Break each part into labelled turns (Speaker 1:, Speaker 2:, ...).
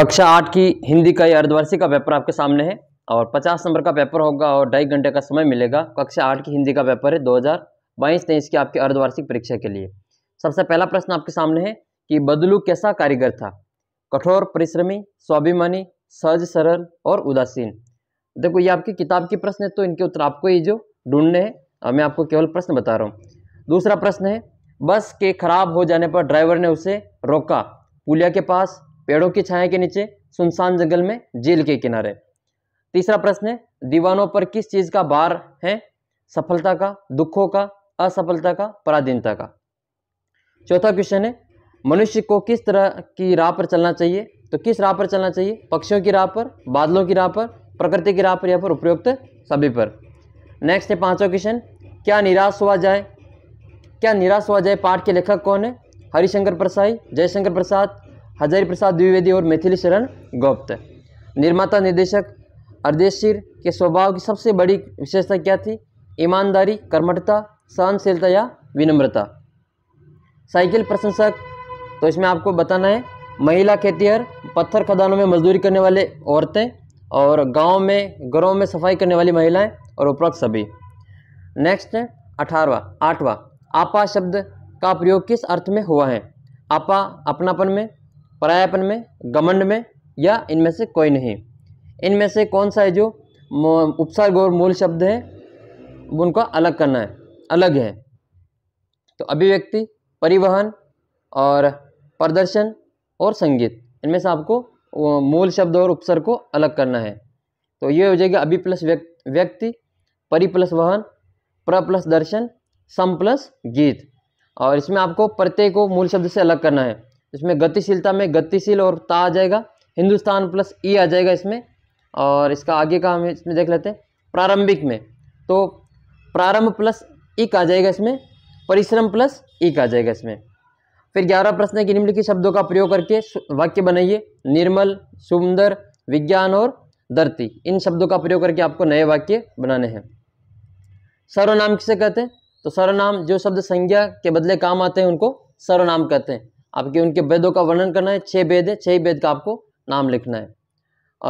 Speaker 1: कक्षा आठ की हिंदी का ये अर्धवार्षिक का पेपर आपके सामने है और पचास नंबर का पेपर होगा और ढाई घंटे का समय मिलेगा कक्षा आठ की हिंदी का पेपर है दो हज़ार बाईस तेईस की आपकी अर्धवार्षिक परीक्षा के लिए सबसे पहला प्रश्न आपके सामने है कि बदलू कैसा कारीगर था कठोर परिश्रमी स्वाभिमानी सहज सरल और उदासीन देखो ये आपकी किताब की प्रश्न है तो इनके उत्तर आपको ही जो ढूंढने हैं मैं आपको केवल प्रश्न बता रहा हूँ दूसरा प्रश्न है बस के खराब हो जाने पर ड्राइवर ने उसे रोका पुलिया के पास पेड़ों की छाया के नीचे सुनसान जंगल में झील के किनारे तीसरा प्रश्न है दीवानों पर किस चीज़ का भार है सफलता का दुखों का असफलता का पराधीनता का चौथा क्वेश्चन है मनुष्य को किस तरह की राह पर चलना चाहिए तो किस राह पर चलना चाहिए पक्षियों की राह पर बादलों की राह पर प्रकृति की राह पर या फिर उपयुक्त सभी पर नेक्स्ट है पांचवा क्वेश्चन क्या निराश हुआ जाए क्या निराश हुआ जाए पाठ के लेखक कौन है हरिशंकर प्रसाई जयशंकर प्रसाद हजारी प्रसाद द्विवेदी और मैथिली शरण गुप्त निर्माता निर्देशक अर्देशीर के स्वभाव की सबसे बड़ी विशेषता क्या थी ईमानदारी कर्मठता सहनशीलता या विनम्रता साइकिल प्रशंसक तो इसमें आपको बताना है महिला खेतीहर पत्थर खदानों में मजदूरी करने वाले औरतें और गांव में घरों में सफाई करने वाली महिलाएं और उपरोक्त सभी नेक्स्ट है अठारवा आठवां आपा शब्द का प्रयोग किस अर्थ में हुआ है आपा अपनापन में परायापन में गमंड में या इनमें से कोई नहीं इनमें से कौन सा है जो उपसर्ग और मूल शब्द है उनका अलग करना है अलग है तो अभिव्यक्ति परिवहन और प्रदर्शन और संगीत इनमें से आपको मूल शब्द और उपसर्ग को अलग करना है तो ये हो जाएगा अभि प्लस व्यक्ति परि प्लस वाहन प्र प्लस दर्शन सम प्लस गीत और इसमें आपको प्रत्येक को मूल शब्द से अलग करना है इसमें गतिशीलता में गतिशील और ता आ जाएगा हिंदुस्तान प्लस ई e आ जाएगा इसमें और इसका आगे का हम इसमें देख लेते हैं प्रारंभिक में तो प्रारंभ प्लस इक e आ जाएगा इसमें परिश्रम प्लस इक e आ जाएगा इसमें फिर ग्यारह प्रश्न है कि निम्नलिखित शब्दों का प्रयोग करके वाक्य बनाइए निर्मल सुंदर विज्ञान और धरती इन शब्दों का प्रयोग करके आपको नए वाक्य बनाने हैं सर्वनाम किसे कहते हैं तो सर्वनाम जो शब्द संज्ञा के बदले काम आते हैं उनको सर्वनाम कहते हैं आपके उनके वेदों का वर्णन करना है छः वेद है छः वेद का आपको नाम लिखना है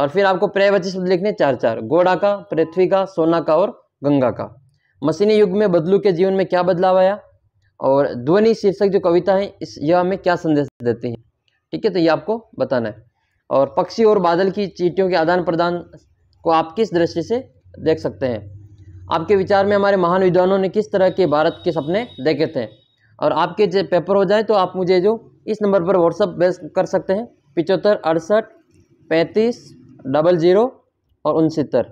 Speaker 1: और फिर आपको पर्यायवाची शब्द लिखने चार चार घोड़ा का पृथ्वी का सोना का और गंगा का मशीनी युग में बदलू के जीवन में क्या बदलाव आया और ध्वनि शीर्षक जो कविता है इस यह हमें क्या संदेश देती है ठीक है तो ये आपको बताना है और पक्षी और बादल की चीटियों के आदान प्रदान को आप किस दृष्टि से देख सकते हैं आपके विचार में हमारे महान विद्वानों ने किस तरह के भारत के सपने देखे थे और आपके जो पेपर हो जाए तो आप मुझे जो इस नंबर पर व्हाट्सअप बेस कर सकते हैं पिचहत्तर अड़सठ पैंतीस डबल ज़ीरो और उनसत्तर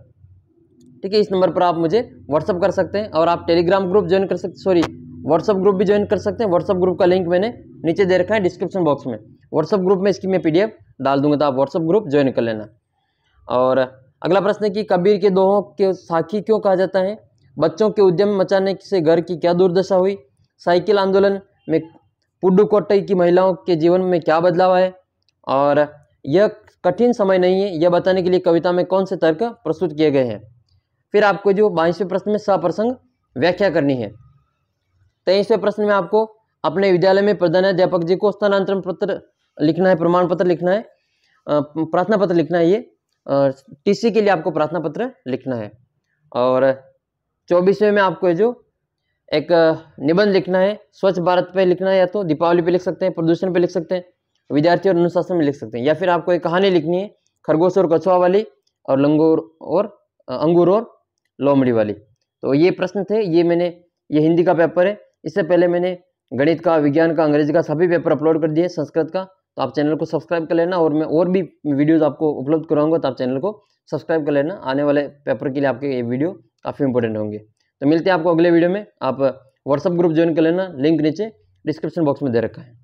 Speaker 1: ठीक है इस नंबर पर आप मुझे व्हाट्सअप कर सकते हैं और आप टेलीग्राम ग्रुप ज्वाइन कर सकते सॉरी व्हाट्सअप ग्रुप भी ज्वाइन कर सकते हैं व्हाट्सअप ग्रुप का लिंक मैंने नीचे दे रखा है डिस्क्रिप्शन बॉक्स में व्हाट्सअप ग्रुप में इसकी मैं पी डाल दूंगा तो आप व्हाट्सअप ग्रुप ज्वाइन कर लेना और अगला प्रश्न है कि कबीर के दोहों के साखी क्यों कहा जाता है बच्चों के उद्यम मचाने से घर की क्या दुर्दशा हुई साइकिल आंदोलन में पुडुकोटई की महिलाओं के जीवन में क्या बदलाव आए और यह कठिन समय नहीं है यह बताने के लिए कविता में कौन से तर्क प्रस्तुत किए गए हैं फिर आपको जो बाईसवें प्रश्न में सप्रसंग व्याख्या करनी है तेईसवें प्रश्न में आपको अपने विद्यालय में प्रधानाध्यापक जी को स्थानांतरण पत्र लिखना है प्रमाण पत्र लिखना है प्रार्थना पत्र लिखना है ये टीसी के लिए आपको प्रार्थना पत्र लिखना है और चौबीसवें में आपको जो एक निबंध लिखना है स्वच्छ भारत पे लिखना है या तो दीपावली पे लिख सकते हैं प्रदूषण पे लिख सकते हैं विद्यार्थी और अनुशासन में लिख सकते हैं या फिर आपको एक कहानी लिखनी है खरगोश और कछुआ वाली और लंगूर और अंगूर और लोमड़ी वाली तो ये प्रश्न थे ये मैंने ये हिंदी का पेपर है इससे पहले मैंने गणित का विज्ञान का अंग्रेजी का सभी पेपर अपलोड कर दिए संस्कृत का तो आप चैनल को सब्सक्राइब कर लेना और मैं और भी वीडियोज़ आपको उपलब्ध कराऊंगा तो आप चैनल को सब्सक्राइब कर लेना आने वाले पेपर के लिए आपके ये वीडियो काफ़ी इंपॉर्टेंट होंगे तो मिलते हैं आपको अगले वीडियो में आप व्हाट्सअप ग्रुप ज्वाइन कर लेना लिंक नीचे डिस्क्रिप्शन बॉक्स में दे रखा है